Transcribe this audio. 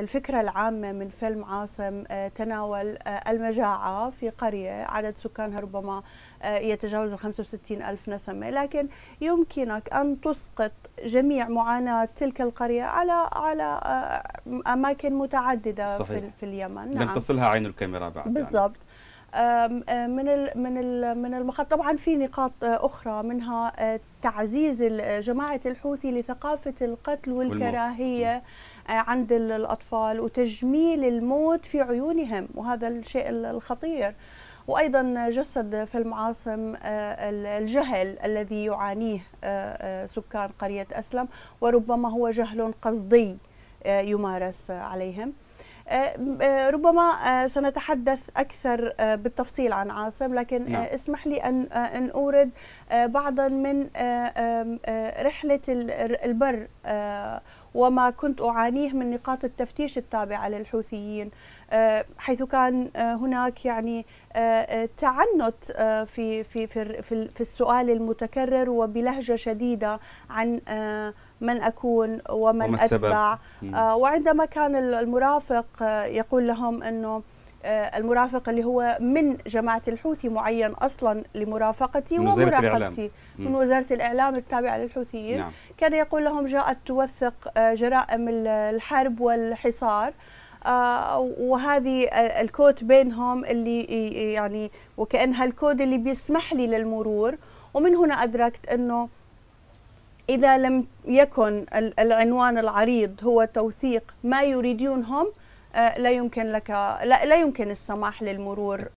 الفكرة العامة من فيلم عاصم آه، تناول آه، المجاعة في قرية عدد سكانها ربما آه، يتجاوز ال 65 ألف نسمة لكن يمكنك أن تسقط جميع معاناة تلك القرية على على أماكن متعددة صحيح. في, في اليمن نعم. لم تصلها عين الكاميرا بعد يعني. بالضبط يعني. أه، من من من المخط طبعا في نقاط أه، اخرى منها أه، تعزيز جماعه الحوثي لثقافه القتل والكراهيه عند الاطفال وتجميل الموت في عيونهم وهذا الشيء الخطير وايضا جسد فيلم عاصم الجهل الذي يعانيه سكان قريه اسلم وربما هو جهل قصدي يمارس عليهم آه، آه، ربما آه، سنتحدث أكثر بالتفصيل عن عاصم لكن نعم. اسمح لي أن أن أورد بعضا من رحلة البر وما كنت أعانيه من نقاط التفتيش التابعة للحوثيين حيث كان هناك يعني تعنت في في في في السؤال المتكرر وبلهجة شديدة عن من أكون ومن أتبع آه وعندما كان المرافق آه، يقول لهم أنه آه، المرافق اللي هو من جماعة الحوثي معين أصلا لمرافقتي من وزارة ومراقبتي الإعلام. من وزارة الإعلام التابعة للحوثيين نعم. كان يقول لهم جاءت توثق آه، جرائم الحرب والحصار وهذه الكود بينهم اللي يعني وكأنها الكود اللي بيسمح لي للمرور ومن هنا أدركت أنه إذا لم يكن العنوان العريض هو توثيق ما يريدونهم آه، لا يمكن لك لا يمكن السماح للمرور